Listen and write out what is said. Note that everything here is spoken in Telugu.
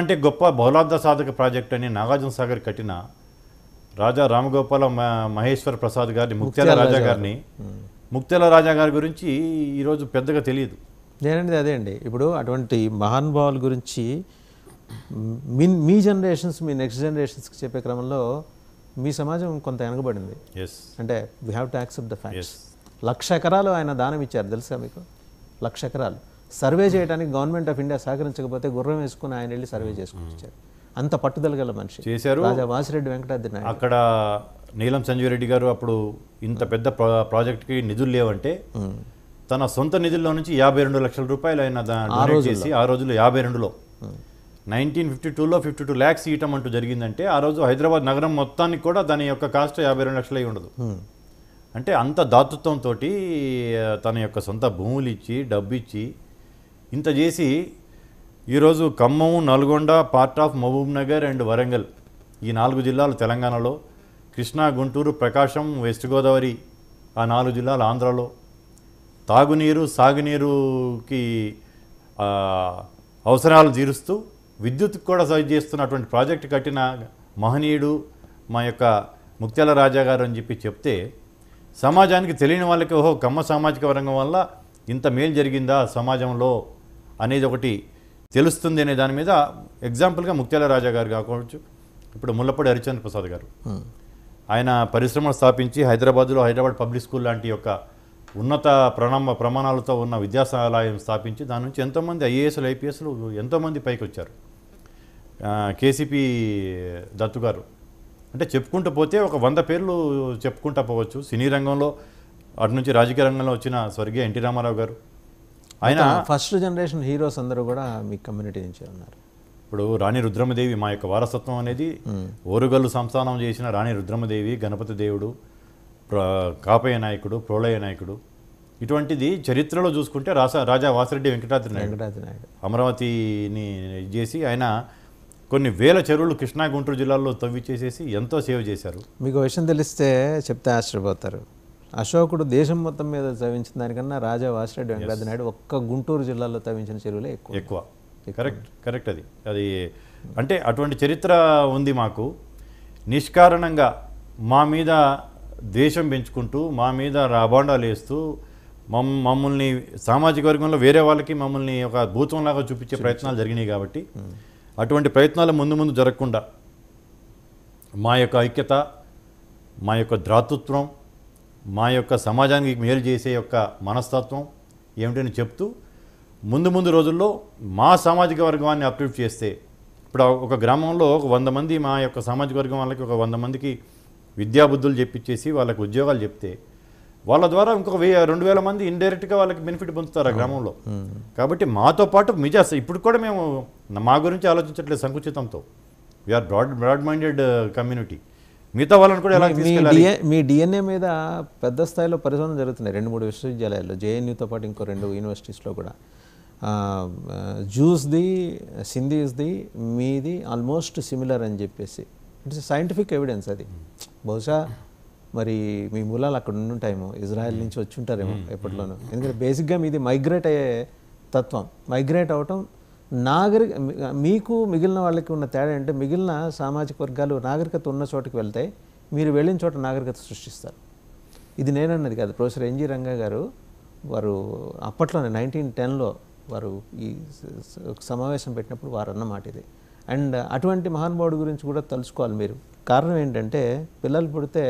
అంటే గొప్ప బహుళార్థ సాధక ప్రాజెక్ట్ అని నాగార్జున సాగర్ కట్టిన రాజా రామగోపాల మహేశ్వర ప్రసాద్ గారిని ముక్త్యాల రాజా గారిని ముక్త్యాల రాజా గారి గురించి ఈరోజు పెద్దగా తెలియదు నేనండి అదే అండి ఇప్పుడు అటువంటి మహానుభావుల గురించి మీ మీ జనరేషన్స్ మీ నెక్స్ట్ జనరేషన్స్కి చెప్పే క్రమంలో మీ సమాజం కొంత వెనకబడింది అంటే we have to accept the facts లక్ష ఎకరాలు ఆయన దానం ఇచ్చారు తెలుసా మీకు లక్ష ఎకరాలు సర్వే చేయడానికి గవర్నమెంట్ ఆఫ్ ఇండియా సహకరించకపోతే గుర్రం వేసుకుని ఆయన వెళ్ళి సర్వే చేసుకుని అంత పట్టుదల గల మనిషి చేశారు రాజా వాసిరెడ్డి వెంకటాద్రి నాయుడు అక్కడ నీలం సంజీవ్ రెడ్డి గారు అప్పుడు ఇంత పెద్ద ప్రాజెక్ట్కి నిధులు లేవంటే తన సొంత నిధుల్లో నుంచి యాభై రెండు లక్షల రూపాయలు ఆయన చేసి ఆ రోజుల్లో యాభై రెండులో నైన్టీన్ ఫిఫ్టీ టూలో ఫిఫ్టీ టూ ల్యాక్స్ ఇవ్వటం అంటూ జరిగిందంటే ఆ రోజు హైదరాబాద్ నగరం మొత్తానికి కూడా దాని యొక్క కాస్ట్ యాభై రెండు లక్షలు అయి ఉండదు అంటే అంత దాతృత్వంతో తన యొక్క సొంత భూములు ఇచ్చి డబ్బు ఇచ్చి ఇంత చేసి ఈరోజు Khammam Nalgonda part of Mahabubnagar and Warangal ఈ నాలుగు జిల్లాలు తెలంగాణలో కృష్ణా గుంటూరు ప్రకాశం వెస్ట్ గోదావరి ఆ నాలుగు జిల్లాలు ఆంధ్రాలో తాగునీరు సాగునీరుకి అవసరాలు తీరుస్తూ విద్యుత్ కూడా సరి చేస్తున్నటువంటి ప్రాజెక్టు కట్టిన మహనీయుడు మా యొక్క ముత్యాల రాజా గారు అని చెప్పి చెప్తే సమాజానికి తెలియని వాళ్ళకి ఓహో కమ్మ సామాజిక వర్గం వల్ల ఇంత మేలు జరిగిందా సమాజంలో అనేది ఒకటి తెలుస్తుంది అనే దాని మీద ఎగ్జాంపుల్గా ముక్త్యాల రాజా గారు కావచ్చు ఇప్పుడు ముల్లపూడి హరిచంద్ర ప్రసాద్ గారు ఆయన పరిశ్రమలు స్థాపించి హైదరాబాద్లో హైదరాబాద్ పబ్లిక్ స్కూల్ లాంటి యొక్క ఉన్నత ప్రణామ ప్రమాణాలతో ఉన్న విద్యాసాలయం స్థాపించి దాని నుంచి ఎంతోమంది ఐఏఎస్లు ఐపీఎస్లు ఎంతోమంది పైకి వచ్చారు కేసీపీ దత్తు గారు అంటే చెప్పుకుంటూ పోతే ఒక వంద పేర్లు చెప్పుకుంటూ పోవచ్చు సినీ రంగంలో అటు నుంచి రాజకీయ రంగంలో వచ్చిన స్వర్గీయ ఎన్టీ రామారావు గారు ఆయన ఫస్ట్ జనరేషన్ హీరోస్ అందరూ కూడా మీ కమ్యూనిటీ నుంచి ఉన్నారు ఇప్పుడు రాణి రుద్రమదేవి మా యొక్క వారసత్వం అనేది ఓరుగల్లు సంస్థానం చేసిన రాణి రుద్రమదేవి గణపతి దేవుడు కాపయ్య నాయకుడు ప్రోళయ నాయకుడు ఇటువంటిది చరిత్రలో చూసుకుంటే రాసా రాజా వాసిరెడ్డి వెంకటాద్రి వెంకటాద్రి నాయుడు అమరావతిని చేసి ఆయన కొన్ని వేల చెరువులు కృష్ణా గుంటూరు జిల్లాల్లో తవ్వి చేసేసి ఎంతో సేవ చేశారు మీకు విషయం తెలిస్తే చెప్తే ఆశ్చర్యపోతారు అశోకుడు దేశం మొత్తం మీద తవ్వించిన దానికన్నా రాజా వాసిరెడ్డి వెంకటాద్రి నాయుడు ఒక్క గుంటూరు జిల్లాలో తవ్వించిన చెరువులే ఎక్కువ ఎక్కువ కరెక్ట్ కరెక్ట్ అది అది అంటే అటువంటి చరిత్ర ఉంది మాకు నిష్కారణంగా మా మీద ద్వేషం పెంచుకుంటూ మా మీద రాబాండాలు వేస్తూ మమ్ మమ్మల్ని సామాజిక వర్గంలో వేరే వాళ్ళకి మమ్మల్ని ఒక భూతంలాగా చూపించే ప్రయత్నాలు జరిగినాయి కాబట్టి hmm. అటువంటి ప్రయత్నాలు ముందు ముందు జరగకుండా మా యొక్క ఐక్యత మా యొక్క ద్రాతృత్వం మా యొక్క సమాజానికి మేలు చేసే యొక్క మనస్తత్వం ఏమిటని చెప్తూ ముందు ముందు రోజుల్లో మా సామాజిక వర్గాన్ని అప్రూవ్ చేస్తే ఇప్పుడు ఒక గ్రామంలో ఒక వంద మంది మా యొక్క సామాజిక వర్గం వాళ్ళకి ఒక వంద మందికి విద్యాబుద్ధులు చెప్పించేసి వాళ్ళకి ఉద్యోగాలు చెప్తే వాళ్ళ ద్వారా ఇంకొక వెయ్యి రెండు వేల మంది ఇండైరెక్ట్గా వాళ్ళకి బెనిఫిట్ పొందుతారు ఆ గ్రామంలో కాబట్టి మాతో పాటు మిజా ఇప్పుడు కూడా మేము మా గురించి ఆలోచించట్లేదు సంకుచితంతో we are broad broad minded community మిగతా వాళ్ళని కూడా ఎలా మీ డిఎన్ఏ మీద పెద్ద స్థాయిలో పరిశోధన జరుగుతున్నాయి రెండు మూడు విశ్వవిద్యాలయాల్లో జేఎన్యూతో పాటు ఇంకో రెండు యూనివర్సిటీస్లో కూడా జూస్ది సింధీస్ది మీది ఆల్మోస్ట్ సిమిలర్ అని చెప్పేసి ఇట్స్ సైంటిఫిక్ ఎవిడెన్స్ అది బహుశా మరి మీ మూలాలు అక్కడ ఉండుంటాయేమో ఇజ్రాయెల్ నుంచి వచ్చి ఉంటారేమో ఎప్పట్లోనూ ఎందుకంటే బేసిక్గా మీది మైగ్రేట్ అయ్యే తత్వం మైగ్రేట్ అవటం నాగరిక మీకు మిగిలిన వాళ్ళకి ఉన్న తేడా అంటే మిగిలిన సామాజిక వర్గాలు నాగరికత ఉన్న చోటకి వెళ్తాయి మీరు వెళ్ళిన చోట నాగరికత సృష్టిస్తారు ఇది నేనన్నది కాదు ప్రొఫెసర్ ఎన్జి రంగా గారు వారు అప్పట్లోనే నైన్టీన్ టెన్లో వారు ఈ సమావేశం పెట్టినప్పుడు వారు అన్నమాట ఇది అండ్ అటువంటి మహానుభావుడు గురించి కూడా తలుచుకోవాలి మీరు కారణం ఏంటంటే పిల్లలు పుడితే